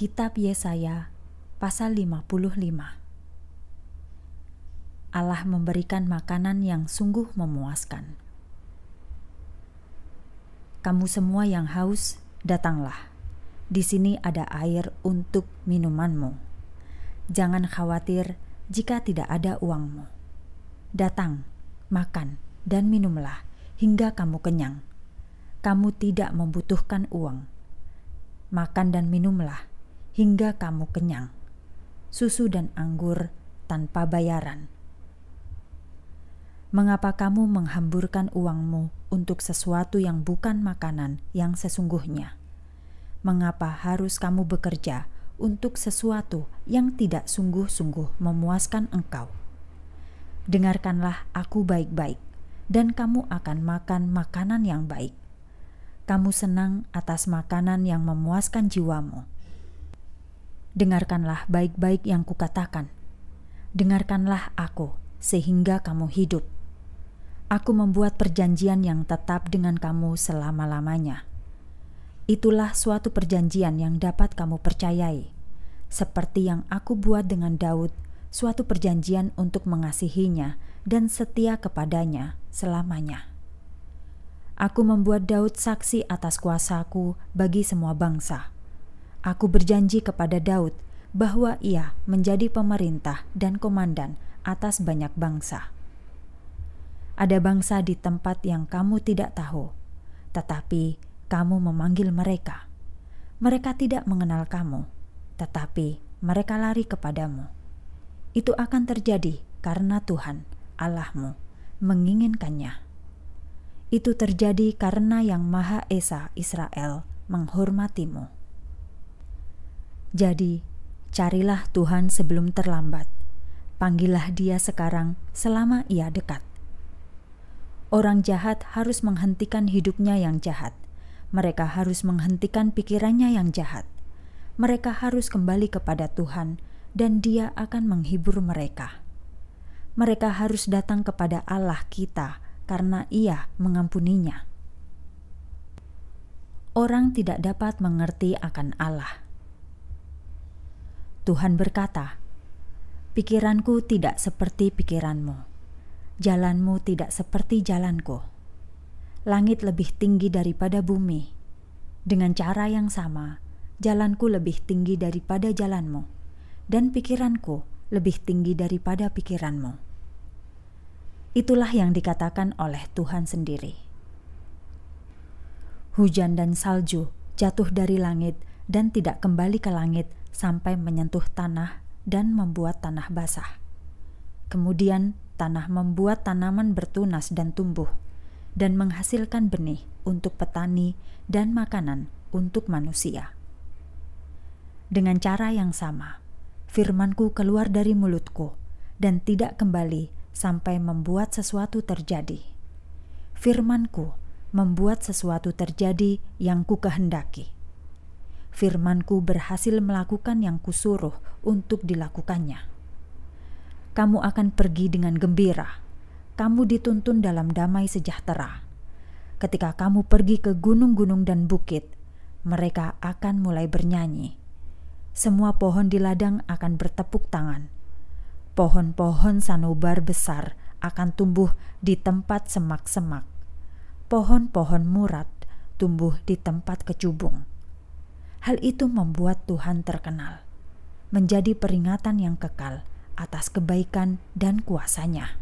Kitab Yesaya pasal 55 Allah memberikan makanan yang sungguh memuaskan. Kamu semua yang haus, datanglah. Di sini ada air untuk minumanmu. Jangan khawatir jika tidak ada uangmu. Datang, makan, dan minumlah hingga kamu kenyang. Kamu tidak membutuhkan uang. Makan dan minumlah hingga kamu kenyang. Susu dan anggur tanpa bayaran. Mengapa kamu menghamburkan uangmu untuk sesuatu yang bukan makanan yang sesungguhnya? Mengapa harus kamu bekerja untuk sesuatu yang tidak sungguh-sungguh memuaskan engkau? Dengarkanlah aku baik-baik, dan kamu akan makan makanan yang baik. Kamu senang atas makanan yang memuaskan jiwamu Dengarkanlah baik-baik yang kukatakan. Dengarkanlah aku, sehingga kamu hidup. Aku membuat perjanjian yang tetap dengan kamu selama-lamanya. Itulah suatu perjanjian yang dapat kamu percayai, seperti yang aku buat dengan Daud, suatu perjanjian untuk mengasihinya dan setia kepadanya selamanya. Aku membuat Daud saksi atas kuasaku bagi semua bangsa Aku berjanji kepada Daud bahwa ia menjadi pemerintah dan komandan atas banyak bangsa. Ada bangsa di tempat yang kamu tidak tahu, tetapi kamu memanggil mereka. Mereka tidak mengenal kamu, tetapi mereka lari kepadamu. Itu akan terjadi karena Tuhan Allahmu menginginkannya. Itu terjadi karena Yang Maha Esa Israel menghormatimu. Jadi, carilah Tuhan sebelum terlambat. Panggillah Dia sekarang selama Ia dekat. Orang jahat harus menghentikan hidupnya yang jahat. Mereka harus menghentikan pikirannya yang jahat. Mereka harus kembali kepada Tuhan, dan Dia akan menghibur mereka. Mereka harus datang kepada Allah kita karena Ia mengampuninya orang tidak dapat mengerti akan Allah. Tuhan berkata, "Pikiranku tidak seperti pikiranmu, jalanmu tidak seperti jalanku. Langit lebih tinggi daripada bumi. Dengan cara yang sama, jalanku lebih tinggi daripada jalanmu, dan pikiranku lebih tinggi daripada pikiranmu." Itulah yang dikatakan oleh Tuhan sendiri. Hujan dan salju jatuh dari langit dan tidak kembali ke langit sampai menyentuh tanah dan membuat tanah basah. Kemudian, tanah membuat tanaman bertunas dan tumbuh, dan menghasilkan benih untuk petani dan makanan untuk manusia. Dengan cara yang sama, firmanku keluar dari mulutku dan tidak kembali sampai membuat sesuatu terjadi. Firmanku membuat sesuatu terjadi yang ku kehendaki firmanku berhasil melakukan yang kusuruh untuk dilakukannya. Kamu akan pergi dengan gembira. Kamu dituntun dalam damai sejahtera. Ketika kamu pergi ke gunung-gunung dan bukit, mereka akan mulai bernyanyi. Semua pohon di ladang akan bertepuk tangan. Pohon-pohon sanobar besar akan tumbuh di tempat semak-semak. Pohon-pohon murat tumbuh di tempat kecubung. Hal itu membuat Tuhan terkenal, menjadi peringatan yang kekal atas kebaikan dan kuasanya.